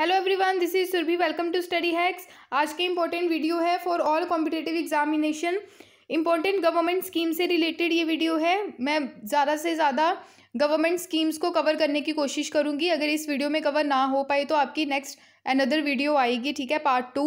hello everyone this is Surabhi welcome to Study Hacks आज की important video है for all competitive examination important government scheme से related ये video है मैं ज़्यादा से ज़्यादा गवर्नमेंट स्कीम्स को कवर करने की कोशिश करूँगी अगर इस वीडियो में कवर ना हो पाए तो आपकी नेक्स्ट अनदर वीडियो आएगी ठीक है पार्ट टू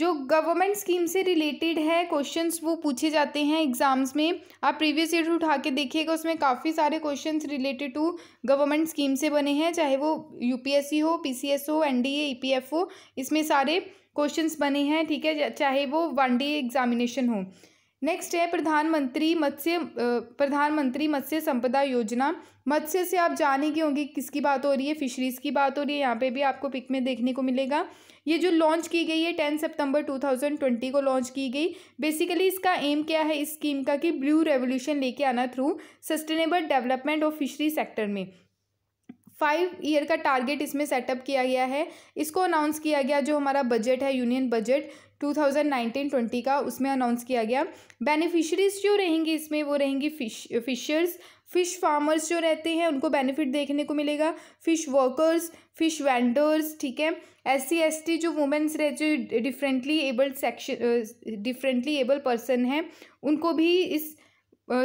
जो गवर्नमेंट स्कीम से रिलेटेड है क्वेश्चंस वो पूछे जाते हैं एग्ज़ाम्स में आप प्रीवियस ईयर उठा के देखिएगा उसमें काफ़ी सारे questions related to government scheme से बने हैं चाहे वो यूपीएससी हो पीसीएस हो एनडीए ईपीएफ e हो इसमें सारे क्वेश्चंस बने हैं ठीक है चाहे वो वन डे एग्जामिनेशन हो नेक्स्ट है प्रधानमंत्री मत्स्य प्रधानमंत्री मत्स्य संपदा योजना मत्स्य से आप जाने ही होंगे किसकी बात हो रही है फिशरीज़ की बात हो रही है यहाँ पे भी आपको पिक में देखने को मिलेगा ये जो लॉन्च की गई है टेन सितंबर 2020 को लॉन्च की गई बेसिकली इसका एम क्या है इस स्कीम का कि ब्लू रेवोल्यूशन लेके आना through sustainable development of fishery sector में फाइव ईयर का टारगेट इसमें सेटअप किया गया है इसको अनाउंस किया गया जो हमारा बजट है यूनियन बजट 2019-20 का उसमें अनाउंस किया गया बेनिफिशरीज जो रहेंगी इसमें वो रहेंगी फिश फिशर्स फ़िश फार्मर्स जो रहते हैं उनको बेनिफिट देखने को मिलेगा फ़िश वर्कर्स फ़िश वेंडर्स ठीक है एस सी एस टी जो वुमेंस रहे जो differently abled section differently able person हैं उनको भी इस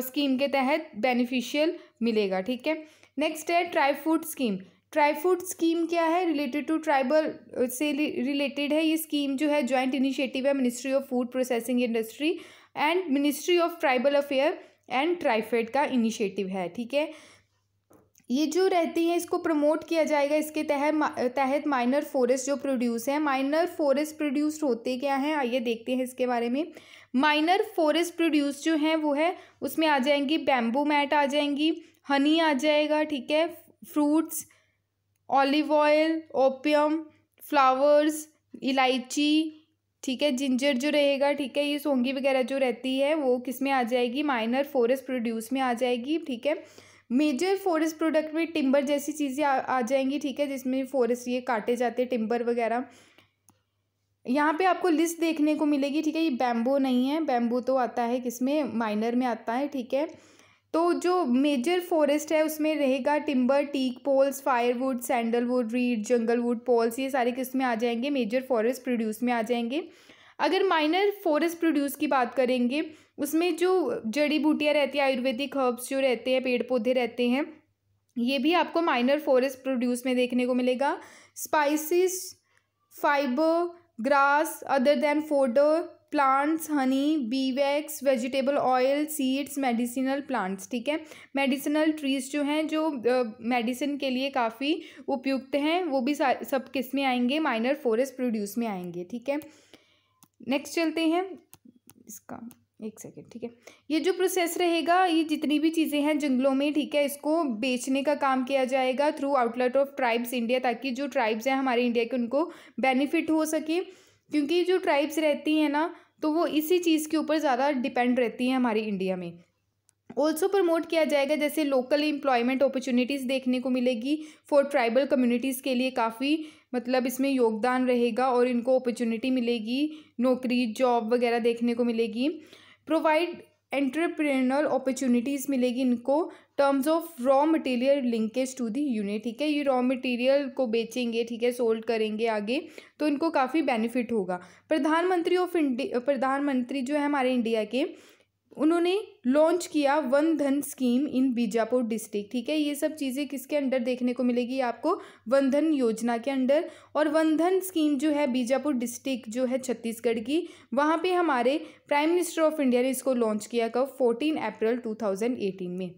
स्कीम के तहत बेनिफिशियल मिलेगा ठीक है नेक्स्ट है tri food scheme tri food scheme क्या है रिलेटेड टू ट्राइबल से रिलेटेड है ये स्कीम जो है जॉइंट इनिशिएटिव है ministry of food processing industry and ministry of tribal affair and TRIFED का इनिशिएटिव है ठीक है ये जो रहती हैं इसको प्रमोट किया जाएगा इसके तहत तहत माइनर फॉरेस्ट जो प्रोड्यूस हैं माइनर फॉरेस्ट प्रोड्यूस होते क्या हैं आइए देखते हैं इसके बारे में माइनर फॉरेस्ट प्रोड्यूस जो हैं वो है उसमें आ जाएंगी बैम्बू मैट आ जाएंगी हनी आ जाएगा ठीक है fruits olive oil opium flowers इलायची ठीक है जिंजर जो रहेगा ठीक है ये सोंगी वगैरह जो रहती है वो किस में आ जाएगी माइनर फॉरेस्ट प्रोड्यूस में आ जाएगी ठीक है मेजर फॉरेस्ट प्रोडक्ट में टिम्बर जैसी चीज़ें आ, आ जाएंगी ठीक है जिसमें फॉरेस्ट ये काटे जाते हैं टिम्बर वगैरह यहाँ पे आपको लिस्ट देखने को मिलेगी ठीक है ये बैम्बो नहीं है बैम्बो तो आता है किसमें माइनर में आता है ठीक है तो जो मेजर फॉरेस्ट है उसमें रहेगा timber teak poles firewood sandalwood reed jungle wood poles ये सारे किस में आ जाएंगे मेजर फॉरेस्ट प्रोड्यूस में आ जाएंगे अगर माइनर फॉरेस्ट प्रोड्यूस की बात करेंगे उसमें जो जड़ी बूटियाँ रहती हैं आयुर्वेदिक हर्ब्स जो रहते हैं पेड़ पौधे रहते हैं ये भी आपको माइनर फॉरेस्ट प्रोड्यूस में देखने को मिलेगा spices fibre grass other than fodder plants honey beeswax vegetable oil seeds medicinal plants ठीक है मेडिसिनल ट्रीज जो हैं जो मेडिसिन uh, के लिए काफ़ी उपयुक्त हैं वो भी सब किस में आएंगे माइनर फॉरेस्ट प्रोड्यूस में आएंगे ठीक है नेक्स्ट चलते हैं इसका एक सेकेंड ठीक है ये जो प्रोसेस रहेगा ये जितनी भी चीज़ें हैं जंगलों में ठीक है इसको बेचने का काम किया जाएगा through outlet of Tribes India ताकि जो ट्राइब्स हैं हमारे इंडिया के उनको बेनिफिट हो सके क्योंकि जो ट्राइब्स रहती हैं ना तो वो इसी चीज़ के ऊपर ज़्यादा डिपेंड रहती हैं हमारी इंडिया में ऑल्सो प्रमोट किया जाएगा जैसे लोकल एम्प्लॉयमेंट अपॉर्चुनिटीज़ देखने को मिलेगी फॉर ट्राइबल कम्युनिटीज़ के लिए काफ़ी मतलब इसमें योगदान रहेगा और इनको अपॉर्चुनिटी मिलेगी नौकरी जॉब वगैरह देखने को मिलेगी प्रोवाइड एंटरप्रेनल अपॉर्चुनिटीज़ मिलेगी इनको terms of raw material linkage to the unit ठीक है ये रॉ मटेरियल को बेचेंगे ठीक है सोल्ड करेंगे आगे तो इनको काफ़ी बेनिफिट होगा प्रधानमंत्री ऑफ इंडिया प्रधानमंत्री जो है हमारे इंडिया के उन्होंने लॉन्च किया वन धन स्कीम इन बीजापुर डिस्ट्रिक्ट ठीक है ये सब चीज़ें किसके अंडर देखने को मिलेगी आपको वन धन योजना के अंडर और वन धन स्कीम जो है बीजापुर डिस्ट्रिक्ट जो है छत्तीसगढ़ की वहाँ पे हमारे प्राइम मिनिस्टर ऑफ इंडिया ने इसको लॉन्च किया कब फोर्टीन अप्रैल टू में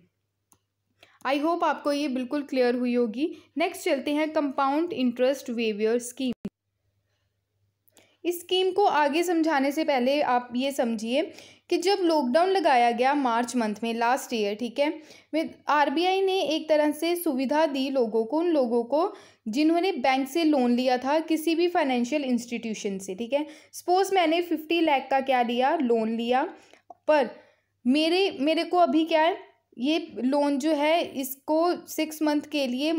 आई होप आपको ये बिल्कुल क्लियर हुई होगी नेक्स्ट चलते हैं कंपाउंड इंटरेस्ट वेवियर स्कीम इस स्कीम को आगे समझाने से पहले आप ये समझिए कि जब लॉकडाउन लगाया गया मार्च मंथ में लास्ट ईयर ठीक है विद आरबीआई ने एक तरह से सुविधा दी लोगों को उन लोगों को जिन्होंने बैंक से लोन लिया था किसी भी फाइनेंशियल इंस्टीट्यूशन से ठीक है सपोज मैंने फिफ्टी लैख का क्या लिया लोन लिया पर मेरे मेरे को अभी क्या है ये लोन जो है इसको सिक्स मंथ के लिए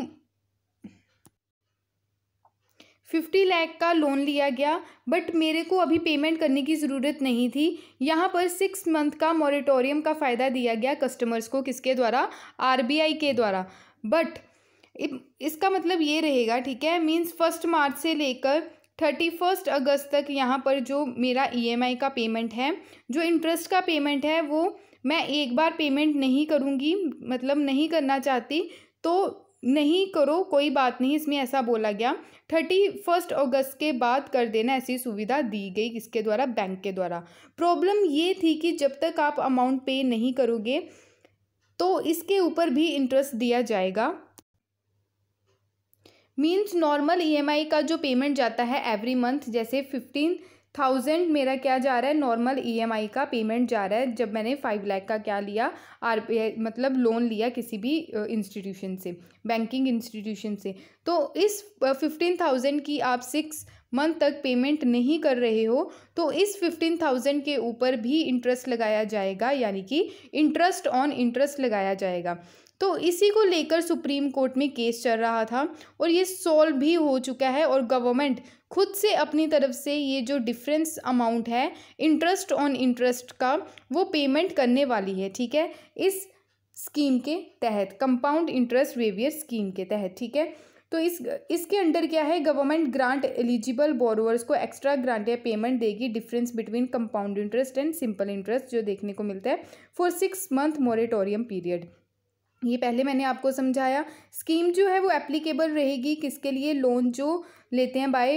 फिफ्टी लैख का लोन लिया गया बट मेरे को अभी पेमेंट करने की ज़रूरत नहीं थी यहाँ पर सिक्स मंथ का मॉरिटोरियम का फ़ायदा दिया गया कस्टमर्स को किसके द्वारा आरबीआई के द्वारा बट इसका मतलब ये रहेगा ठीक है मीन्स फर्स्ट मार्च से लेकर थर्टी फर्स्ट अगस्त तक यहाँ पर जो मेरा ईएमआई e का पेमेंट है जो इंटरेस्ट का पेमेंट है वो मैं एक बार पेमेंट नहीं करूँगी मतलब नहीं करना चाहती तो नहीं करो कोई बात नहीं इसमें ऐसा बोला गया थर्टी फर्स्ट अगस्त के बाद कर देना ऐसी सुविधा दी गई किसके द्वारा बैंक के द्वारा प्रॉब्लम ये थी कि जब तक आप अमाउंट पे नहीं करोगे तो इसके ऊपर भी इंटरेस्ट दिया जाएगा मीन्स नॉर्मल ईएमआई का जो पेमेंट जाता है एवरी मंथ जैसे फिफ्टीन थाउजेंड मेरा क्या जा रहा है नॉर्मल ईएमआई e का पेमेंट जा रहा है जब मैंने फाइव लाख का क्या लिया आर मतलब लोन लिया किसी भी इंस्टीट्यूशन से बैंकिंग इंस्टीट्यूशन से तो इस फिफ्टीन थाउजेंड की आप सिक्स मंथ तक पेमेंट नहीं कर रहे हो तो इस फिफ्टीन थाउजेंड के ऊपर भी इंटरेस्ट लगाया जाएगा यानी कि इंटरेस्ट ऑन इंटरेस्ट लगाया जाएगा तो इसी को लेकर सुप्रीम कोर्ट में केस चल रहा था और ये सॉल्व भी हो चुका है और गवर्नमेंट खुद से अपनी तरफ से ये जो डिफरेंस अमाउंट है इंटरेस्ट ऑन इंटरेस्ट का वो पेमेंट करने वाली है ठीक है इस स्कीम के तहत कंपाउंड इंटरेस्ट वेवियर स्कीम के तहत ठीक है तो इस इसके अंडर क्या है गवर्नमेंट ग्रांट एलिजिबल बोरोवर्स को एक्स्ट्रा ग्रांट या पेमेंट देगी difference between compound interest and simple interest जो देखने को मिलता है for six month moratorium period ये पहले मैंने आपको समझाया स्कीम जो है वो एप्लीकेबल रहेगी किसके लिए लोन जो लेते हैं by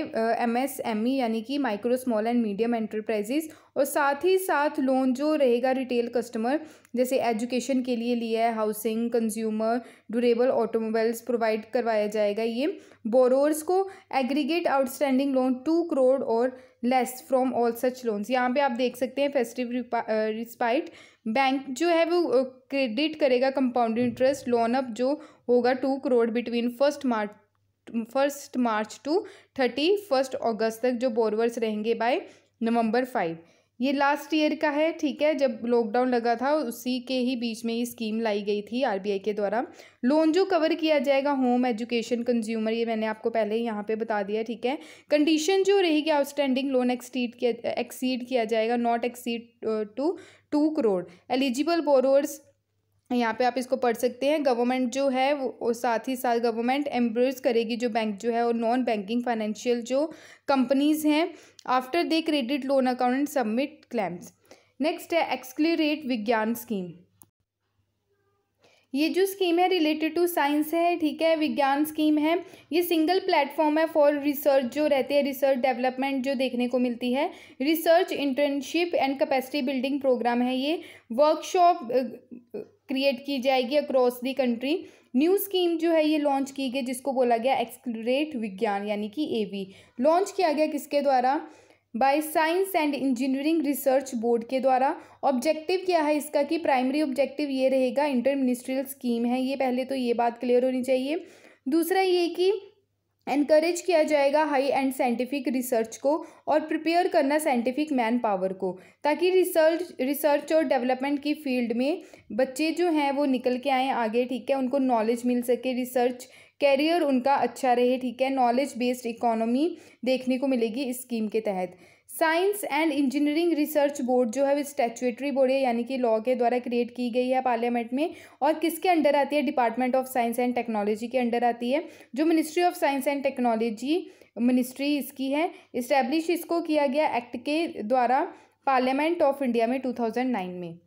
M S M E यानी कि micro small and medium enterprises और साथ ही साथ लोन जो रहेगा रिटेल कस्टमर जैसे एजुकेशन के लिए लिया है housing consumer durable automobiles provide करवाया जाएगा ये बोरोर्स को aggregate outstanding loan two crore और less from all such loans यहाँ पे आप देख सकते हैं फेस्टिव रिस्पाइट बैंक जो है वो क्रेडिट करेगा कंपाउंड इंटरेस्ट लोन अप जो होगा two crore between first March first March to thirty first August तक जो बोरवर्स रहेंगे बाय नवंबर फाइव ये लास्ट ईयर का है ठीक है जब लॉकडाउन लगा था उसी के ही बीच में ये स्कीम लाई गई थी आरबीआई के द्वारा लोन जो कवर किया जाएगा होम एजुकेशन कंज्यूमर ये मैंने आपको पहले ही यहाँ पे बता दिया ठीक है कंडीशन जो रहेगी आउटस्टैंडिंग लोन एक्सीड किया एक्सीड किया जाएगा not exceed to two crore eligible borrowers यहाँ पे आप इसको पढ़ सकते हैं गवर्नमेंट जो है वो साथ ही साथ गवर्नमेंट एम्ब्रोज करेगी जो बैंक जो है और नॉन बैंकिंग फाइनेंशियल जो कंपनीज़ हैं after they credit loan account and submit claims next है एक्सक्लेरेट विज्ञान स्कीम ये जो स्कीम है रिलेटेड टू साइंस है ठीक है विज्ञान स्कीम है ये सिंगल प्लेटफॉर्म है फॉर रिसर्च जो रहते हैं रिसर्च डेवलपमेंट जो देखने को मिलती है research internship and capacity building programme है ये वर्कशॉप क्रिएट की जाएगी across the country new scheme जो है ये लॉन्च की गई जिसको बोला गया एक्सक्लूरेट विज्ञान यानी कि वी लॉन्च किया गया किसके द्वारा by science and engineering research board के द्वारा ऑब्जेक्टिव क्या है इसका कि प्राइमरी ऑब्जेक्टिव ये रहेगा इंटर मिनिस्ट्रियल स्कीम है ये पहले तो ये बात क्लियर होनी चाहिए दूसरा ये कि एनकरेज किया जाएगा हाई एंड साइंटिफिक रिसर्च को और प्रिपेयर करना साइंटिफिक मैन पावर को ताकि रिसर्च रिसर्च और डेवलपमेंट की फील्ड में बच्चे जो हैं वो निकल के आएँ आगे ठीक है उनको नॉलेज मिल सके रिसर्च कैरियर उनका अच्छा रहे ठीक है नॉलेज बेस्ड इकोनॉमी देखने को मिलेगी इस स्कीम के तहत science and engineering research board जो है वो स्टैचुएटरी बोर्ड है यानी कि लॉ के द्वारा क्रिएट की गई है पार्लियामेंट में और किसके अंडर आती है department of science and technology के अंडर आती है जो ministry of science and technology ministry इसकी है इस्टेब्लिश इसको किया गया एक्ट के द्वारा पार्लियामेंट ऑफ इंडिया में टू में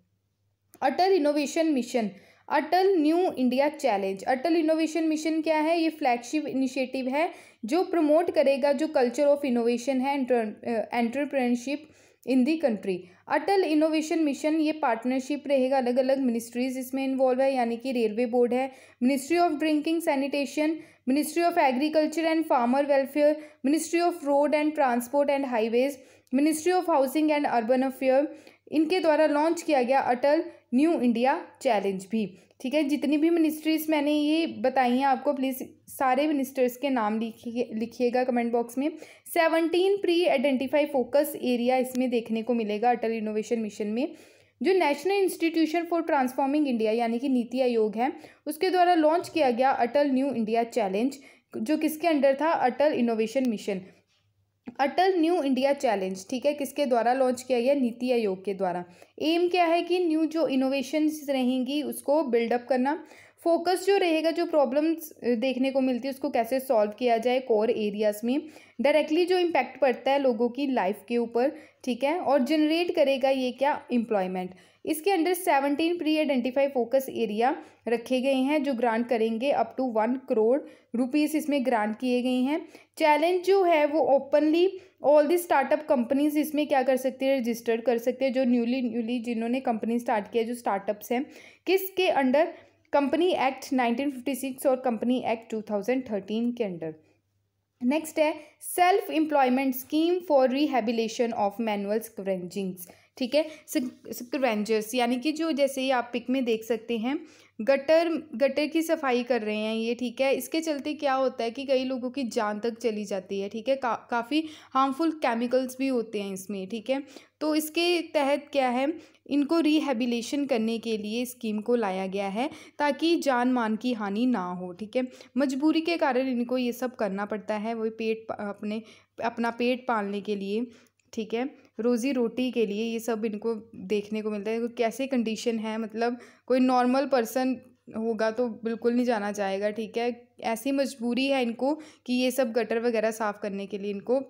Atal innovation mission Atal new India challenge Atal innovation mission क्या है ये फ्लैगशिप इनिशिएटिव है जो प्रमोट करेगा जो कल्चर ऑफ इनोवेशन है entrepreneurship in the country Atal innovation mission ये पार्टनरशिप रहेगा अलग अलग मिनिस्ट्रीज इसमें इन्वॉल्व है यानी कि रेलवे बोर्ड है ministry of drinking sanitation ministry of agriculture and farmer welfare ministry of road and transport and highways ministry of housing and urban affair इनके द्वारा लॉन्च किया गया अटल न्यू इंडिया चैलेंज भी ठीक है जितनी भी मिनिस्ट्रीज़ मैंने ये बताई हैं आपको प्लीज़ सारे मिनिस्टर्स के नाम लिखिए लिखिएगा कमेंट बॉक्स में seventeen pre identify focus area इसमें देखने को मिलेगा अटल इनोवेशन मिशन में जो national institution for transforming India यानी कि नीति आयोग है उसके द्वारा लॉन्च किया गया अटल न्यू इंडिया चैलेंज जो किसके अंडर था Atal innovation mission Atal new India challenge ठीक है किसके द्वारा लॉन्च किया गया नीति आयोग के द्वारा एम क्या है कि न्यू जो इनोवेशंस रहेंगी उसको बिल्डअप करना फोकस जो रहेगा जो प्रॉब्लम्स देखने को मिलती है उसको कैसे सॉल्व किया जाए कोर एरियाज़ में डायरेक्टली जो इम्पैक्ट पड़ता है लोगों की लाइफ के ऊपर ठीक है और जनरेट करेगा ये क्या एम्प्लॉयमेंट इसके under seventeen pre identify focus area रखे गए हैं जो ग्रांट करेंगे up to one crore rupees इसमें ग्रांट किए गए हैं चैलेंज जो है वो openly all the startup companies इसमें क्या कर सकती है रजिस्टर्ड कर सकते हैं जो न्यूली न्यूली जिन्होंने कंपनी स्टार्ट किया जो स्टार्टअप्स हैं किसके अंडर कंपनी एक्ट 1956 और कंपनी एक्ट 2013 के अंडर नेक्स्ट है self employment scheme for rehabilitation of manual scavengings ठीक है स्क्रवेंजर्स यानी कि जो जैसे ही आप पिक में देख सकते हैं गटर गटर की सफाई कर रहे हैं ये ठीक है इसके चलते क्या होता है कि कई लोगों की जान तक चली जाती है ठीक है का, काफ़ी हार्मफुल केमिकल्स भी होते हैं इसमें ठीक है तो इसके तहत क्या है इनको रिहेबिलेशन करने के लिए स्कीम को लाया गया है ताकि जान मान की हानि ना हो ठीक है मजबूरी के कारण इनको ये सब करना पड़ता है वो पेट अपने अपना पेट पालने के लिए ठीक है रोज़ी रोटी के लिए ये सब इनको देखने को मिलता है तो कैसे कंडीशन है मतलब कोई नॉर्मल पर्सन होगा तो बिल्कुल नहीं जाना चाहेगा ठीक है ऐसी मजबूरी है इनको कि ये सब गटर वगैरह साफ़ करने के लिए इनको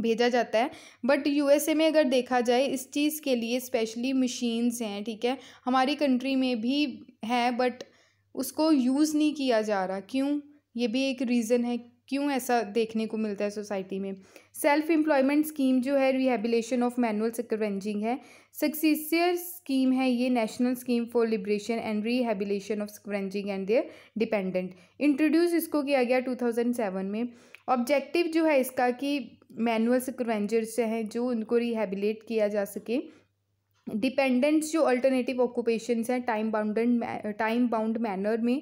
भेजा जाता है बट यूएसए में अगर देखा जाए इस चीज़ के लिए स्पेशली मशीन्स हैं ठीक है हमारी कंट्री में भी है बट उसको यूज़ नहीं किया जा रहा क्यों ये भी एक रीज़न है क्यों ऐसा देखने को मिलता है सोसाइटी में सेल्फ एम्प्लॉयमेंट स्कीम जो है रिहेबिलेशन ऑफ मैनुअल स्क्रवेंजिंग है सक्सेसियर स्कीम है ये national scheme for liberation and rehabilitation of scavenging and their dependent introduce इसको किया गया 2007 में ऑब्जेक्टिव जो है इसका कि मैनुअल स्क्रवेंजर्स हैं जो उनको रिहेबिलेट किया जा सके डिपेंडेंट्स जो अल्टरनेटिव ऑक्यूपेशन हैं time bound time bound manner में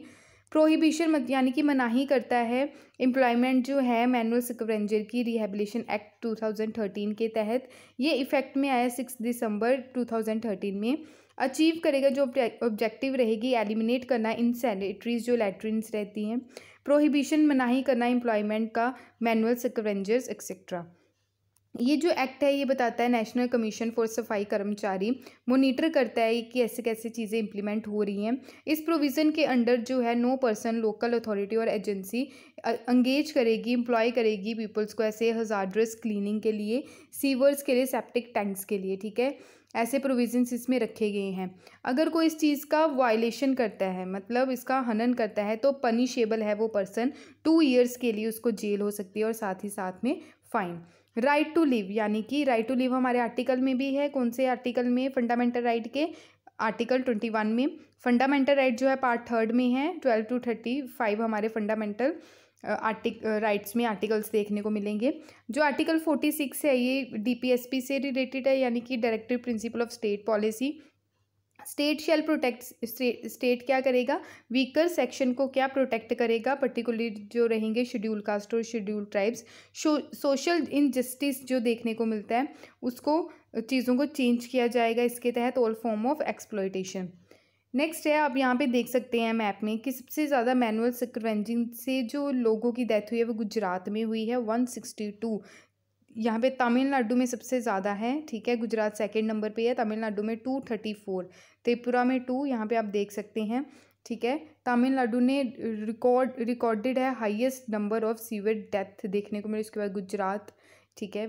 प्रोहिबिशन यानी कि मनाही करता है एम्प्लॉयमेंट जो है मैनुअल सिकवरेंजर की रिहेबिलेशन एक्ट 2013 के तहत ये इफ़ेक्ट में आया सिक्स दिसंबर 2013 में अचीव करेगा जो ऑब्जेक्टिव रहेगी एलिमिनेट करना इन सैनिटरीज जो लेटरिन्स रहती हैं प्रोहिबिशन मनाही करना एम्प्लॉयमेंट का मैनुअल सिकवरेंजर्स एक्सेट्रा ये जो एक्ट है ये बताता है नेशनल कमीशन फॉर सफाई कर्मचारी मोनिटर करता है कि ऐसे कैसे चीज़ें इंप्लीमेंट हो रही हैं इस प्रोविज़न के अंडर जो है नो पर्सन लोकल अथॉरिटी और एजेंसी अंगेज करेगी इम्प्लॉय करेगी पीपल्स को ऐसे हजार्ड्रस क्लीनिंग के लिए सीवर्स के लिए सेप्टिक टैंक्स के लिए ठीक है ऐसे प्रोविजन्स इसमें रखे गए हैं अगर कोई इस चीज़ का वायलेशन करता है मतलब इसका हनन करता है तो पनिशेबल है वो पर्सन टू ईयर्स के लिए उसको जेल हो सकती है और साथ ही साथ में फ़ाइन राइट टू लिव यानी कि राइट टू लिव हमारे आर्टिकल में भी है कौन से आर्टिकल में फंडामेंटल राइट के आर्टिकल ट्वेंटी वन में फंडामेंटल राइट जो है पार्ट थर्ड में है ट्वेल्व टू थर्टी फाइव हमारे फंडामेंटल आर्टिक राइट्स में आर्टिकल्स देखने को मिलेंगे जो आर्टिकल फोर्टी सिक्स है ये डी से रिलेटेड है यानी कि directive principle of state policy state shall protect state क्या करेगा वीकर सेक्शन को क्या प्रोटेक्ट करेगा पर्टिकुलरली जो रहेंगे शेड्यूल कास्ट और शेड्यूल ट्राइब्स सोशल इनजस्टिस जो देखने को मिलता है उसको चीज़ों को चेंज किया जाएगा इसके तहत all form of exploitation next है आप यहाँ पे देख सकते हैं मैप में कि सबसे ज़्यादा मैनुअल सिक्रवेंजिंग से जो लोगों की डेथ हुई है वो गुजरात में हुई है वन सिक्सटी टू यहाँ पे तमिलनाडु में सबसे ज़्यादा है ठीक है गुजरात सेकंड नंबर पे है तमिलनाडु में टू थर्टी फोर त्रिपुरा में टू यहाँ पे आप देख सकते हैं ठीक है तमिलनाडु ने रिकॉर्ड रिकॉर्डेड है highest number of sewer death देखने को मिले उसके बाद गुजरात ठीक है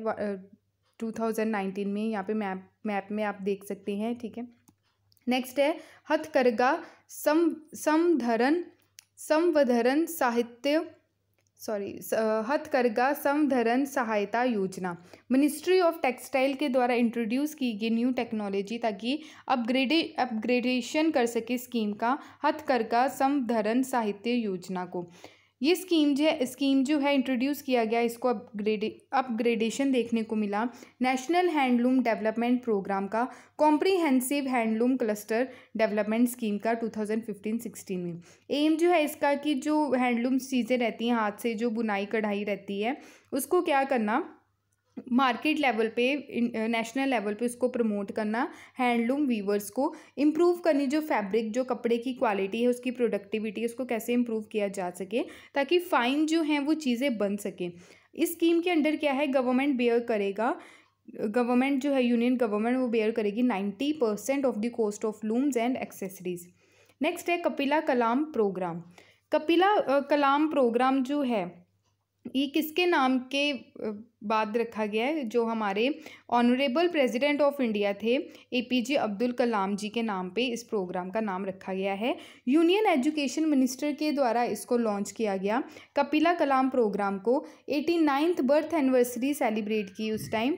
टू थाउजेंड नाइनटीन में यहाँ पर मैप मैप में आप देख सकते हैं ठीक है नेक्स्ट है हथकरघा सम समधरन समवधरन साहित्य सॉरी हथकरघा समधरण सहायता योजना मिनिस्ट्री ऑफ टेक्सटाइल के द्वारा इंट्रोड्यूस की गई न्यू टेक्नोलॉजी ताकि अपग्रेडे अपग्रेडेशन कर सके स्कीम का हथकरघा समधरण साहित्य योजना को ये स्कीम जो है स्कीम जो है इंट्रोड्यूस किया गया इसको अपग्रेडे अपग्रेडेशन देखने को मिला नेशनल हैंडलूम डेवलपमेंट प्रोग्राम का comprehensive handloom cluster development scheme का 2015-16 में एम जो है इसका कि जो हैंडलूम चीज़ें रहती हैं हाथ से जो बुनाई कढ़ाई रहती है उसको क्या करना मार्केट लेवल पे नेशनल लेवल uh, पे उसको प्रमोट करना हैंडलूम वीवर्स को इम्प्रूव करनी जो फैब्रिक जो कपड़े की क्वालिटी है उसकी प्रोडक्टिविटी उसको कैसे इम्प्रूव किया जा सके ताकि फ़ाइन जो हैं वो चीज़ें बन सकें इस स्कीम के अंडर क्या है गवर्नमेंट बेयर करेगा गवर्नमेंट जो है यूनियन गवर्नमेंट वो बेयर करेगी ninety percent of the cost of looms and accessories next है कपिला कलाम प्रोग्राम कपिला कलाम प्रोग्राम जो है ये किसके नाम के बाद रखा गया है जो हमारे ऑनरेबल प्रेसिडेंट ऑफ इंडिया थे एपीजे अब्दुल कलाम जी के नाम पे इस प्रोग्राम का नाम रखा गया है यूनियन एजुकेशन मिनिस्टर के द्वारा इसको लॉन्च किया गया कपिला कलाम प्रोग्राम को eighty ninth birth anniversary celebrate की उस टाइम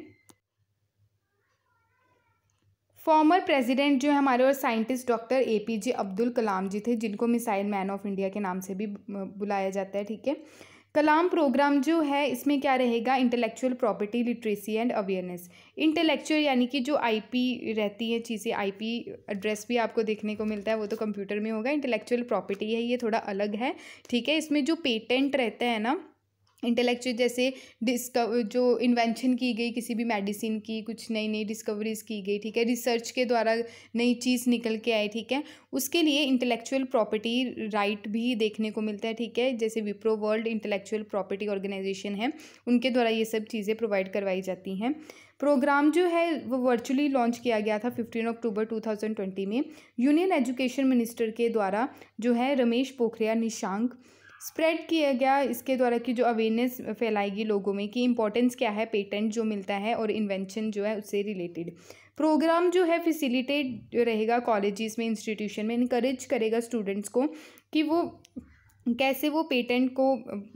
फॉर्मर प्रेसिडेंट जो है हमारे और scientist doctor A P J Abdul Kalam ji थे जिनको मिसाइल मैन ऑफ इंडिया के नाम से भी बुलाया जाता है ठीक है कलाम प्रोग्राम जो है इसमें क्या रहेगा intellectual property literacy and awareness intellectual यानी कि जो आईपी रहती है चीज़ें आईपी एड्रेस भी आपको देखने को मिलता है वो तो कंप्यूटर में होगा इंटेलेक्चुअल प्रॉपर्टी है ये थोड़ा अलग है ठीक है इसमें जो पेटेंट रहते हैं ना इंटेलेक्चुअल जैसे डिस्कव जो इन्वेंशन की गई किसी भी मेडिसिन की कुछ नई नई डिस्कवरीज की गई ठीक है रिसर्च के द्वारा नई चीज़ निकल के आई ठीक है उसके लिए इंटेलेक्चुअल प्रॉपर्टी राइट भी देखने को मिलता है ठीक है जैसे Wipro world intellectual property organisation है उनके द्वारा ये सब चीज़ें प्रोवाइड करवाई जाती हैं प्रोग्राम जो है वो वर्चुअली लॉन्च किया गया था fifteen October two thousand twenty में यूनियन एजुकेशन मिनिस्टर के द्वारा जो है रमेश पोखरिया निशांक स्प्रेड किया गया इसके द्वारा कि जो अवेयरनेस फैलाएगी लोगों में कि इम्पोर्टेंस क्या है पेटेंट जो मिलता है और इन्वेंशन जो है उससे रिलेटेड प्रोग्राम जो है फैसिलिटेट रहेगा कॉलेजेस में इंस्टीट्यूशन में इनक्रेज करेगा स्टूडेंट्स को कि वो कैसे वो पेटेंट को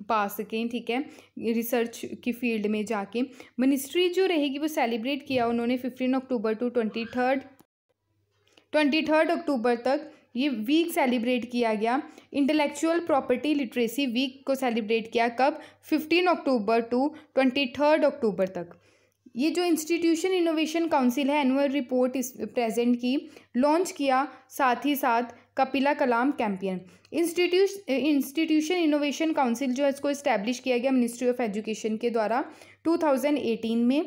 पा सकें ठीक है रिसर्च की फील्ड में जाके मिनिस्ट्री जो रहेगी वो सेलिब्रेट किया उन्होंने fifteen October to twenty third twenty third October तक ये वीक सेलिब्रेट किया गया इंटेलेक्चुअल प्रॉपर्टी लिटरेसी वीक को सेलिब्रेट किया कब fifteen October to twenty third October तक ये जो इंस्टीट्यूशन इनोवेशन काउंसिल है एनुअल रिपोर्ट इस प्रेजेंट की लॉन्च किया साथ ही साथ Kapila Kalam campaign institution institution innovation council जो है इसको इस्टेब्लिश किया गया मिनिस्ट्री ऑफ एजुकेशन के द्वारा एटीन में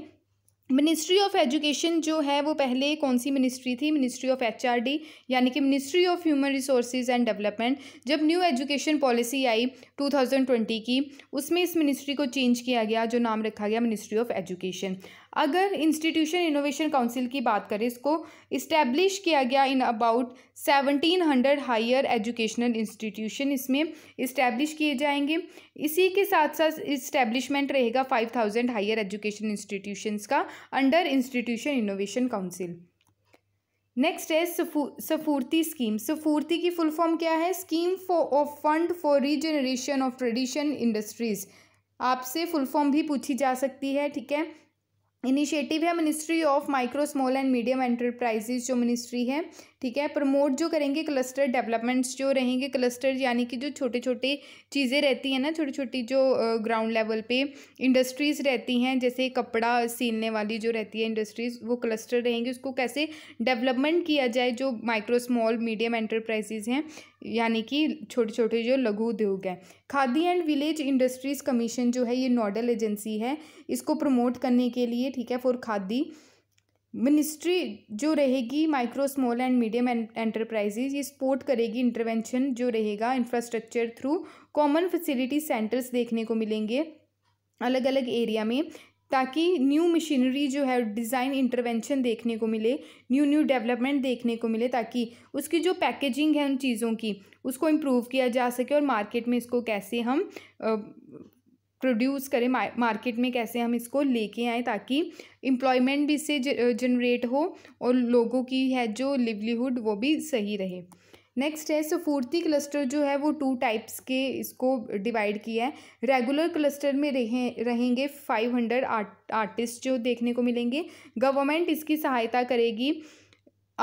मिनिस्ट्री ऑफ एजुकेशन जो है वो पहले कौन सी मिनिस्ट्री थी मिनिस्ट्री ऑफ एच यानी कि ministry of human resources and development जब न्यू एजुकेशन पॉलिसी आई 2020 की उसमें इस मिनिस्ट्री को चेंज किया गया जो नाम रखा गया मिनिस्ट्री ऑफ एजुकेशन अगर इंस्टीट्यूशन इनोवेशन काउंसिल की बात करें इसको इस्टेब्लिश किया गया in about seventeen hundred higher educational institution इसमें इस्टेब्लिश किए जाएंगे इसी के साथ साथ इस्टेब्लिशमेंट रहेगा five thousand higher education institutions का under institution innovation council next है सफूर्ती स्कीम सफूर्ती की फुल फॉर्म क्या है scheme for of fund for regeneration of tradition industries आपसे फुल फॉर्म भी पूछी जा सकती है ठीक है इनिशिएटिव है ministry of micro small and medium enterprises जो मिनिस्ट्री है ठीक है प्रमोट जो करेंगे क्लस्टर डेवलपमेंट्स जो रहेंगे क्लस्टर यानी कि जो छोटे छोटे चीज़ें रहती हैं ना छोटी छोटी जो ग्राउंड लेवल पे इंडस्ट्रीज़ रहती हैं जैसे कपड़ा सीलने वाली जो रहती है इंडस्ट्रीज़ वो क्लस्टर रहेंगी उसको कैसे डेवलपमेंट किया जाए जो माइक्रो स्मॉल मीडियम एंटरप्राइजेज हैं यानी कि छोटे छोटे जो लघु उद्योग हैं Khadi and village industries commission जो है ये नोडल एजेंसी है इसको प्रमोट करने के लिए ठीक है फॉर खादी मिनिस्ट्री जो रहेगी micro small and medium enterprises ये सपोर्ट करेगी इंटरवेंशन जो रहेगा infrastructure through common facility centres देखने को मिलेंगे अलग अलग एरिया में ताकि न्यू मशीनरी जो है डिज़ाइन इंटरवेंशन देखने को मिले न्यू न्यू डेवलपमेंट देखने को मिले ताकि उसकी जो पैकेजिंग है उन चीज़ों की उसको इम्प्रूव किया जा सके और मार्केट में इसको कैसे हम प्रोड्यूस करें मार्केट में कैसे हम इसको लेके आएँ ताकि एम्प्लॉयमेंट भी इससे जनरेट हो और लोगों की है जो लिवलीहुड वो भी सही रहे नेक्स्ट है सफूर्ती क्लस्टर जो है वो टू टाइप्स के इसको डिवाइड किया है रेगुलर क्लस्टर में रहे रहेंगे फाइव हंड्रेड आर्ट आर्टिस्ट जो देखने को मिलेंगे गवर्नमेंट इसकी सहायता करेगी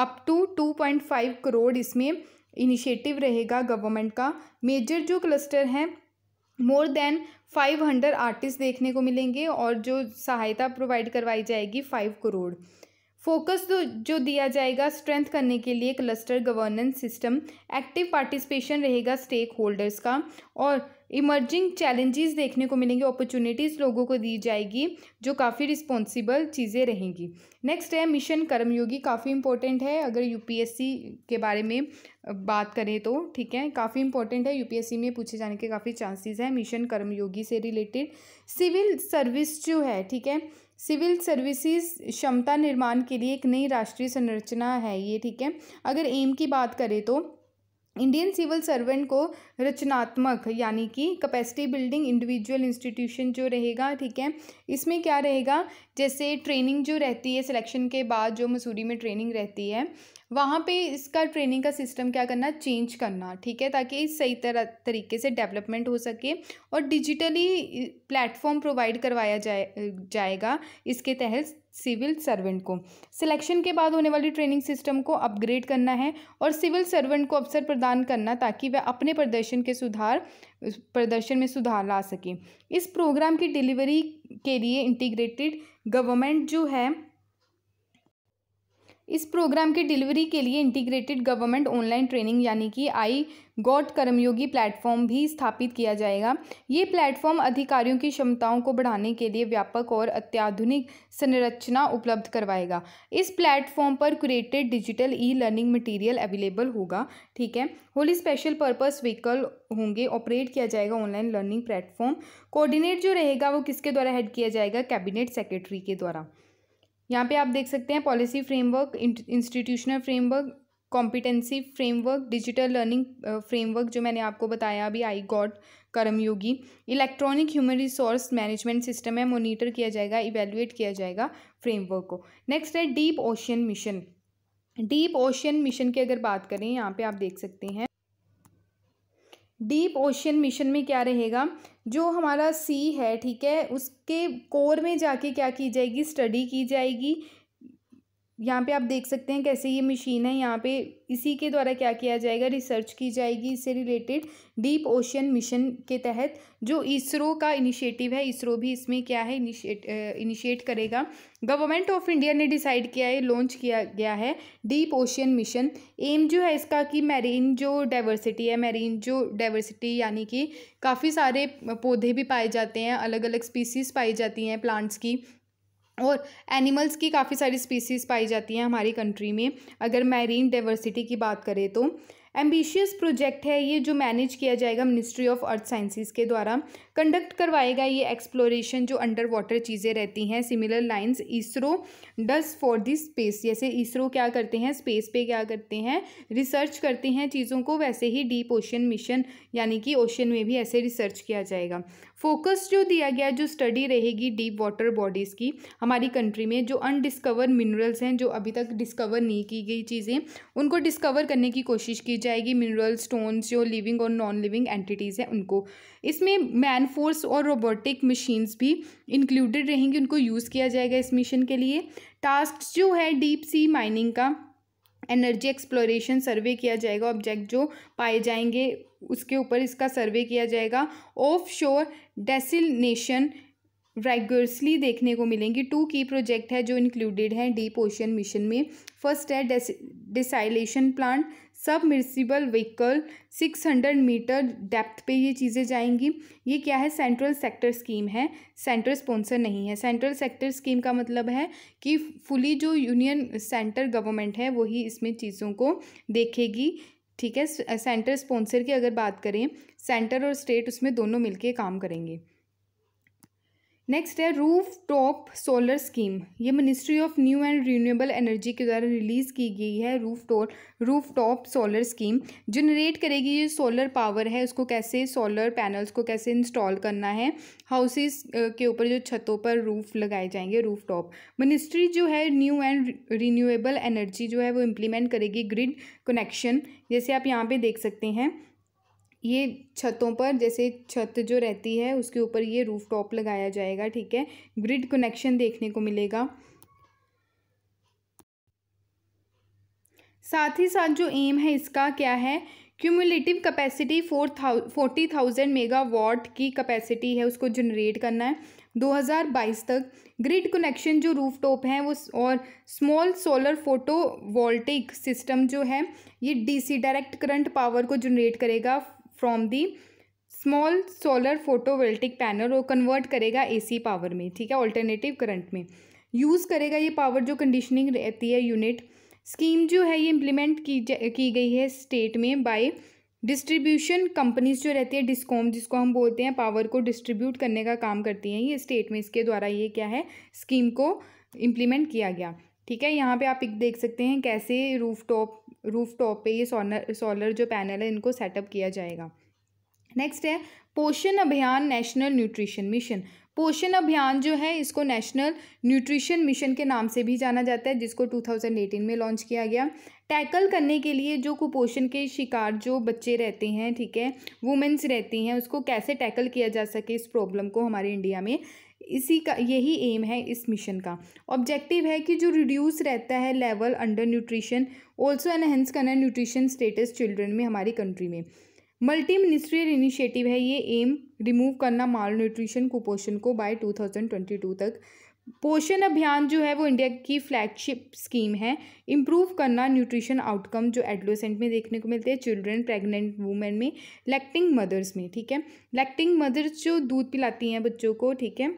up to two point five crore इसमें इनिशिएटिव रहेगा गवर्नमेंट का मेजर जो क्लस्टर हैं more than five hundred artist देखने को मिलेंगे और जो सहायता प्रोवाइड करवाई जाएगी फाइव करोड़ फोकस तो जो दिया जाएगा स्ट्रेंथ करने के लिए cluster governance system active participation रहेगा स्टेक होल्डर्स का और इमर्जिंग चैलेंजेस देखने को मिलेंगे अपॉर्चुनिटीज़ लोगों को दी जाएगी जो काफ़ी रिस्पॉन्सिबल चीज़ें रहेंगी नेक्स्ट है मिशन कर्मयोगी काफ़ी इंपॉर्टेंट है अगर यूपीएससी के बारे में बात करें तो ठीक है काफ़ी इंपॉर्टेंट है यूपीएससी में पूछे जाने के काफ़ी चांसेस हैं मिशन कर्मयोगी से रिलेटेड सिविल सर्विस जो है ठीक है सिविल सर्विसेज क्षमता निर्माण के लिए एक नई राष्ट्रीय संरचना है ये ठीक है अगर एम की बात करें तो इंडियन सिविल सर्वेंट को रचनात्मक यानी कि कैपेसिटी बिल्डिंग इंडिविजुअल इंस्टीट्यूशन जो रहेगा ठीक है इसमें क्या रहेगा जैसे ट्रेनिंग जो रहती है सिलेक्शन के बाद जो मसूरी में ट्रेनिंग रहती है वहाँ पे इसका ट्रेनिंग का सिस्टम क्या करना चेंज करना ठीक है ताकि सही तरह तरीके से डेवलपमेंट हो सके और डिजिटली प्लेटफॉर्म प्रोवाइड करवाया जाए जाएगा इसके तहत सिविल सर्वेंट को सिलेक्शन के बाद होने वाली ट्रेनिंग सिस्टम को अपग्रेड करना है और सिविल सर्वेंट को अवसर प्रदान करना ताकि वह अपने प्रदर्शन के सुधार प्रदर्शन में सुधार ला सके इस प्रोग्राम की डिलीवरी के लिए इंटीग्रेटेड गवर्नमेंट जो है इस प्रोग्राम की डिलीवरी के लिए इंटीग्रेटेड गवर्नमेंट ऑनलाइन ट्रेनिंग यानी कि आई गॉड कर्मयोगी प्लेटफॉर्म भी स्थापित किया जाएगा ये प्लेटफॉर्म अधिकारियों की क्षमताओं को बढ़ाने के लिए व्यापक और अत्याधुनिक संरचना उपलब्ध करवाएगा इस प्लेटफॉर्म पर created digital e learning material available होगा ठीक है होली स्पेशल पर्पस व्हीकल होंगे ऑपरेट किया जाएगा ऑनलाइन लर्निंग प्लेटफॉर्म कोऑर्डिनेट जो रहेगा वो किसके द्वारा हेड किया जाएगा कैबिनेट सेक्रेटरी के द्वारा यहाँ पे आप देख सकते हैं policy framework institutional framework competency framework digital learning framework जो मैंने आपको बताया अभी iGOT Karmayogi electronic human resource management system है मोनिटर किया जाएगा इवेल्युएट किया जाएगा फ्रेमवर्क को नेक्स्ट है deep ocean mission deep ocean mission की अगर बात करें यहाँ पे आप देख सकते हैं डीप ओशियन मिशन में क्या रहेगा जो हमारा सी है ठीक है उसके कोर में जाके क्या की जाएगी स्टडी की जाएगी यहाँ पे आप देख सकते हैं कैसे ये मशीन है यहाँ पे इसी के द्वारा क्या किया जाएगा रिसर्च की जाएगी इससे रिलेटेड डीप ओशियन मिशन के तहत जो इसरो का इनिशिएटिव है इसरो भी इसमें क्या है इनिशिएट इनिशिएट करेगा गवर्नमेंट ऑफ इंडिया ने डिसाइड किया है लॉन्च किया गया है डीप ओशियन मिशन एम जो है इसका कि मैरीन जो डाइवर्सिटी है मैरीन जो डाइवर्सिटी यानी कि काफ़ी सारे पौधे भी पाए जाते हैं अलग अलग स्पीसीज़ पाई जाती हैं प्लांट्स की और एनिमल्स की काफ़ी सारी स्पीसीज़ पाई जाती हैं हमारी कंट्री में अगर मैरीन डाइवर्सिटी की बात करें तो एम्बिशियस प्रोजेक्ट है ये जो मैनेज किया जाएगा मिनिस्ट्री ऑफ अर्थ साइंसिस के द्वारा कंडक्ट करवाएगा ये एक्सप्लोरेशन जो अंडर वाटर चीज़ें रहती हैं similar lines ISRO does for the space जैसे इसरो क्या करते हैं स्पेस पे क्या करते हैं रिसर्च करते हैं चीज़ों को वैसे ही डीप ओशन मिशन यानी कि ओशन में भी ऐसे रिसर्च किया जाएगा फोकस जो दिया गया जो स्टडी रहेगी डीप वाटर बॉडीज़ की हमारी कंट्री में जो अनडिस्कवर मिनरल्स हैं जो अभी तक डिस्कवर नहीं की गई चीज़ें उनको डिस्कवर करने की कोशिश की जाएगी मिनरल स्टोन्स जो लिविंग और नॉन लिविंग एंटिटीज़ हैं उनको इसमें मैन फोर्स और रोबोटिक मशीन्स भी इंक्लूडेड रहेंगी उनको यूज़ किया जाएगा इस मिशन के लिए टास्क जो है डीप सी माइनिंग का एनर्जी एक्सप्लोरेशन सर्वे किया जाएगा ऑब्जेक्ट जो पाए जाएंगे उसके ऊपर इसका सर्वे किया जाएगा ऑफ शोर डेसिनेशन रेगुलसली देखने को मिलेंगी टू की प्रोजेक्ट है जो इंक्लूडेड है डीप ओशन मिशन में फर्स्ट है डिसाइलेशन प्लांट सब मिर्सिबल व्हीकल 600 मीटर डेप्थ पे ये चीज़ें जाएंगी ये क्या है सेंट्रल सेक्टर स्कीम है सेंट्रल स्पॉन्सर नहीं है सेंट्रल सेक्टर स्कीम का मतलब है कि फुली जो यूनियन सेंटर गवर्नमेंट है वही इसमें चीज़ों को देखेगी ठीक है सेंटर स्पॉन्सर की अगर बात करें सेंटर और स्टेट उसमें दोनों मिलके काम करेंगे नेक्स्ट है रूफ टॉप सोलर स्कीम ये ministry of new and renewable energy के द्वारा रिलीज़ की गई है roof toll roof top solar scheme generate करेगी ये सोलर पावर है उसको कैसे सोलर पैनल्स को कैसे इंस्टॉल करना है हाउसेस के ऊपर जो छतों पर रूफ लगाए जाएंगे रूफ टॉप मिनिस्ट्री जो है न्यू एंड रीन्यूएबल एनर्जी जो है वो इम्प्लीमेंट करेगी ग्रिड कनेक्शन जैसे आप यहाँ पर देख सकते हैं ये छतों पर जैसे छत जो रहती है उसके ऊपर ये रूफ़ टॉप लगाया जाएगा ठीक है ग्रिड कनेक्शन देखने को मिलेगा साथ ही साथ जो एम है इसका क्या है cumulative capacity four thou forty thousand mega watt की कैपेसिटी है उसको जनरेट करना है 2022 तक ग्रिड कनेक्शन जो रूफ टॉप हैं वो और small solar photovoltaic system जो है ये डीसी डायरेक्ट करंट पावर को जनरेट करेगा from the small solar photovoltaic panel और कन्वर्ट करेगा एसी पावर में ठीक है ऑल्टरनेटिव करंट में यूज़ करेगा ये पावर जो कंडीशनिंग रहती है यूनिट स्कीम जो है ये इम्प्लीमेंट की की गई है स्टेट में बाय डिस्ट्रीब्यूशन कंपनीज जो रहती है डिस्कॉम जिसको हम बोलते हैं पावर को डिस्ट्रीब्यूट करने का काम करती हैं ये स्टेट में इसके द्वारा ये क्या है स्कीम को इम्प्लीमेंट किया गया ठीक है यहाँ पे आप एक देख सकते हैं कैसे रूफ टॉप रूफ टॉप पे ये सोलर सोलर जो पैनल है इनको सेटअप किया जाएगा नेक्स्ट है पोषण अभियान नेशनल न्यूट्रिशन मिशन पोषण अभियान जो है इसको नेशनल न्यूट्रिशन मिशन के नाम से भी जाना जाता है जिसको 2018 में लॉन्च किया गया टैकल करने के लिए जो कुपोषण के शिकार जो बच्चे रहते हैं ठीक है वुमेंस रहती हैं उसको कैसे टैकल किया जा सके इस प्रॉब्लम को हमारे इंडिया में इसी का यही एम है इस मिशन का ऑब्जेक्टिव है कि जो रिड्यूस रहता है level under nutrition also enhance करना है न्यूट्रिशन स्टेटस चिल्ड्रन में हमारी कंट्री में मल्टी मिनिस्ट्रियल इनिशिएटिव है ये एम रिमूव करना माल न्यूट्रिशन कुपोषण को बाय 2022 तक पोषण अभियान जो है वो इंडिया की फ्लैगशिप स्कीम है इम्प्रूव करना न्यूट्रिशन आउटकम जो एडलोसेंट में देखने को मिलते हैं चिल्ड्रन प्रेग्नेंट वुमेन में लैक्टिंग मदर्स में ठीक है लैक्टिंग मदर्स जो दूध पिलाती हैं बच्चों को ठीक है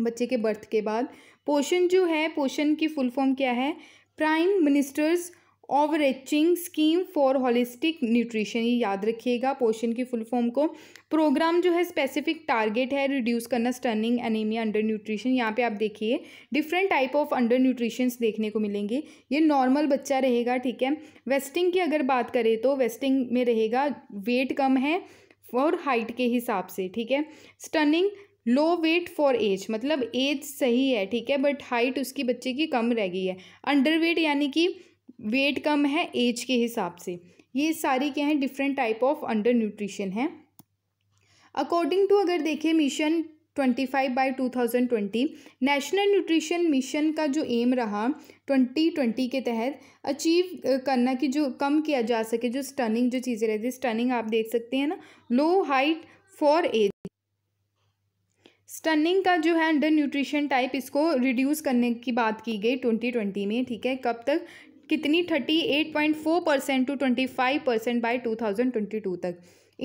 बच्चे के बर्थ के बाद पोषण जो है पोषण की फुल फॉर्म क्या है prime minister's overarching scheme for holistic nutrition ये याद रखिएगा पोषण की फुल फॉर्म को प्रोग्राम जो है स्पेसिफिक टारगेट है रिड्यूस करना स्टर्निंग एनीमिया अंडर न्यूट्रिशन यहाँ पे आप देखिए different type of under nutritions देखने को मिलेंगे ये नॉर्मल बच्चा रहेगा ठीक है वेस्टिंग की अगर बात करें तो वेस्टिंग में रहेगा वेट कम है और हाइट के हिसाब से ठीक है stunting low weight for age मतलब एज सही है ठीक है बट हाइट उसकी बच्चे की कम रह गई है अंडर वेट यानी कि वेट कम है एज के हिसाब से ये सारी क्या हैं different type of under nutrition है अकॉर्डिंग टू अगर देखें mission twenty five by two thousand twenty national nutrition mission का जो एम रहा ट्वेंटी ट्वेंटी के तहत अचीव करना कि जो कम किया जा सके जो स्टनिंग जो चीज़ें रहती है स्टनिंग आप देख सकते हैं ना low height for age stunting का जो है अंडर न्यूट्रिशन टाइप इसको रिड्यूस करने की बात की गई ट्वेंटी ट्वेंटी में ठीक है कब तक कितनी thirty eight point four percent to twenty five percent by two thousand twenty two तक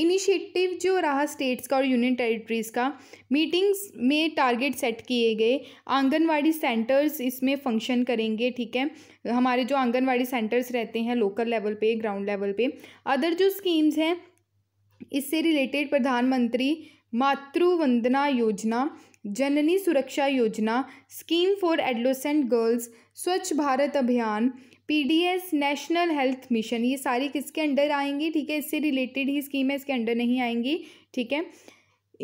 इनिशिएटिव जो रहा स्टेट्स का और यूनियन टेरिटरीज़ का मीटिंग्स में टारगेट सेट किए गए आंगनवाड़ी सेंटर्स इसमें फंक्शन करेंगे ठीक है हमारे जो आंगनवाड़ी सेंटर्स रहते हैं लोकल लेवल पे ग्राउंड लेवल पे अदर जो स्कीम्स हैं इससे रिलेटेड प्रधानमंत्री मातृ वंदना योजना जननी सुरक्षा योजना स्कीम फॉर एडलोसेंट गर्ल्स स्वच्छ भारत अभियान पीडीएस नेशनल हेल्थ मिशन ये सारी किसके अंडर आएंगी ठीक है इससे रिलेटेड ही स्कीम है इसके अंडर नहीं आएंगी ठीक है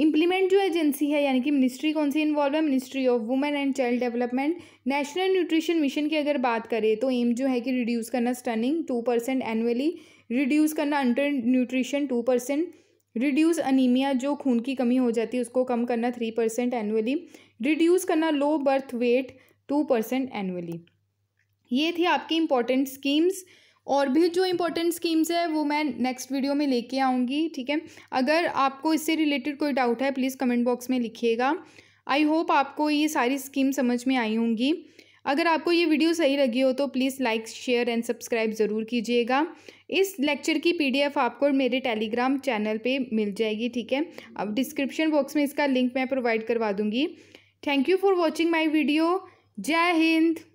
इम्प्लीमेंट जो एजेंसी है यानी कि मिनिस्ट्री कौन सी इन्वॉल्व है ministry of women and child development national nutrition mission की अगर बात करें तो एम जो है कि रिड्यूस करना stunting two percent annually reduce करना under nutrition two percent reduce anaemia जो खून की कमी हो जाती है उसको कम करना थ्री परसेंट एनुअली रिड्यूस करना low birth weight two percent annually ये थी आपकी इम्पॉर्टेंट स्कीम्स और भी जो इम्पोर्टेंट स्कीम्स है वो मैं नेक्स्ट वीडियो में लेके आऊँगी ठीक है अगर आपको इससे रिलेटेड कोई डाउट है प्लीज़ कमेंट बॉक्स में लिखिएगा आई होप आपको ये सारी स्कीम समझ में आई होंगी अगर आपको ये वीडियो सही लगी हो तो please like share and subscribe ज़रूर कीजिएगा इस लेक्चर की पीडीएफ आपको मेरे टेलीग्राम चैनल पे मिल जाएगी ठीक है अब डिस्क्रिप्शन बॉक्स में इसका लिंक मैं प्रोवाइड करवा दूँगी thank you for watching my video जय हिंद